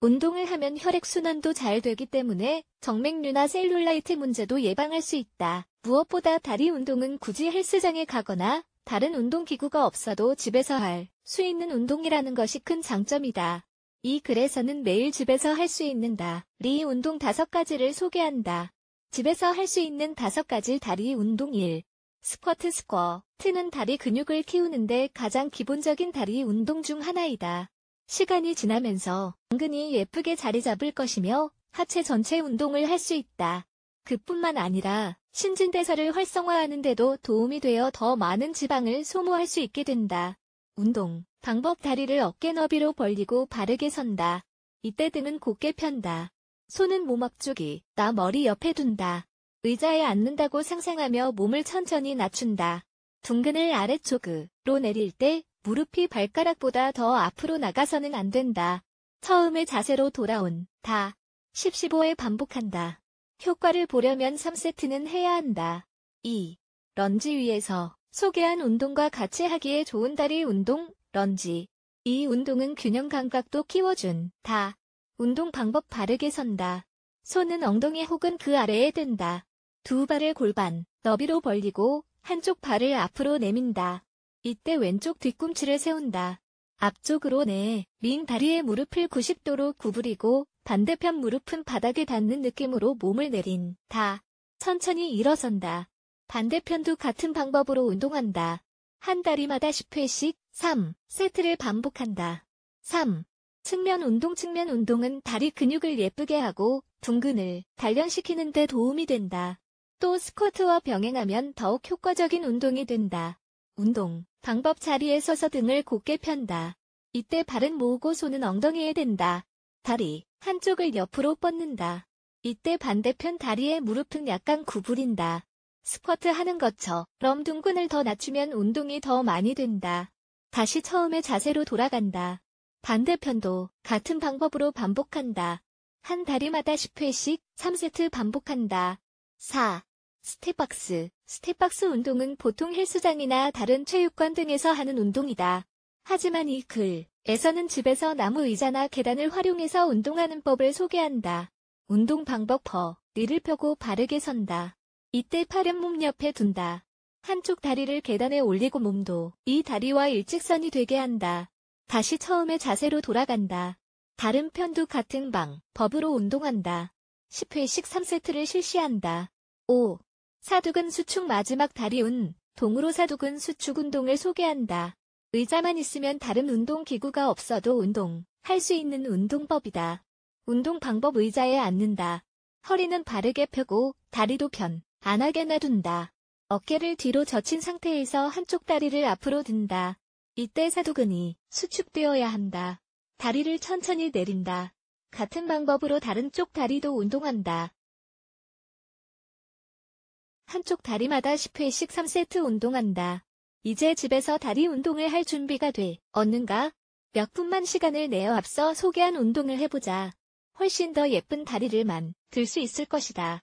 운동을 하면 혈액순환도 잘 되기 때문에 정맥류나 셀룰라이트 문제도 예방할 수 있다. 무엇보다 다리 운동은 굳이 헬스장에 가거나 다른 운동기구가 없어도 집에서 할 수 있는 운동이라는 것이 큰 장점이다. 이 글에서는 매일 집에서 할 수 있는다. 리 운동 5가지를 소개한다. 집에서 할 수 있는 5가지 다리 운동 1. 스쿼트 스쿼. 트는 다리 근육을 키우는데 가장 기본적인 다리 운동 중 하나이다. 시간이 지나면서 은근히 예쁘게 자리 잡을 것이며 하체 전체 운동을 할 수 있다. 그뿐만 아니라 신진대사를 활성화하는 데도 도움이 되어 더 많은 지방을 소모할 수 있게 된다. 운동 방법 다리를 어깨 너비로 벌리고 바르게 선다. 이때 등은 곧게 편다. 손은 몸 앞쪽이 나 머리 옆에 둔다. 의자에 앉는다고 상상하며 몸을 천천히 낮춘다. 둥근을 아래쪽으로 내릴 때 무릎이 발가락보다 더 앞으로 나가서는 안 된다. 처음의 자세로 돌아온, 다. 1 5회 반복한다. 효과를 보려면 3세트는 해야 한다. 2. 런지 위에서 소개한 운동과 같이 하기에 좋은 다리 운동, 런지. 이 운동은 균형 감각도 키워준, 다. 운동 방법 바르게 선다. 손은 엉덩이 혹은 그 아래에 댄다두 발을 골반, 너비로 벌리고, 한쪽 발을 앞으로 내민다. 이때 왼쪽 뒤꿈치를 세운다. 앞쪽으로 내링 네, 다리의 무릎을 90도로 구부리고 반대편 무릎은 바닥에 닿는 느낌으로 몸을 내린다. 천천히 일어선다. 반대편도 같은 방법으로 운동한다. 한 다리마다 10회씩 3. 세트를 반복한다. 3. 측면 운동 측면 운동은 다리 근육을 예쁘게 하고 둥근을 단련시키는 데 도움이 된다. 또 스쿼트와 병행하면 더욱 효과적인 운동이 된다. 운동 방법 자리에 서서 등을 곧게 편다. 이때 발은 모으고 손은 엉덩이에 댄다. 다리 한쪽을 옆으로 뻗는다. 이때 반대편 다리에 무릎은 약간 구부린다. 스쿼트 하는 것처럼 둥근을 더 낮추면 운동이 더 많이 된다. 다시 처음의 자세로 돌아간다. 반대편도 같은 방법으로 반복한다. 한 다리마다 10회씩 3세트 반복한다. 4. 스텝박스. 스텝박스 운동은 보통 헬스장이나 다른 체육관 등에서 하는 운동이다. 하지만 이 글에서는 집에서 나무 의자나 계단을 활용해서 운동하는 법을 소개한다. 운동 방법 퍼. 니를 펴고 바르게 선다. 이때 팔은 몸 옆에 둔다. 한쪽 다리를 계단에 올리고 몸도 이 다리와 일직선이 되게 한다. 다시 처음의 자세로 돌아간다. 다른 편도 같은 방법으로 운동한다. 10회씩 3세트를 실시한다. 5. 사두근 수축 마지막 다리운 동으로 사두근 수축 운동을 소개한다. 의자만 있으면 다른 운동기구가 없어도 운동, 할 수 있는 운동법이다. 운동 방법 의자에 앉는다. 허리는 바르게 펴고 다리도 편, 안하게 놔둔다. 어깨를 뒤로 젖힌 상태에서 한쪽 다리를 앞으로 든다. 이때 사두근이 수축되어야 한다. 다리를 천천히 내린다. 같은 방법으로 다른 쪽 다리도 운동한다. 한쪽 다리마다 10회씩 3세트 운동한다. 이제 집에서 다리 운동을 할 준비가 돼. 얻는가? 몇 분만 시간을 내어 앞서 소개한 운동을 해보자. 훨씬 더 예쁜 다리를 만들수 있을 것이다.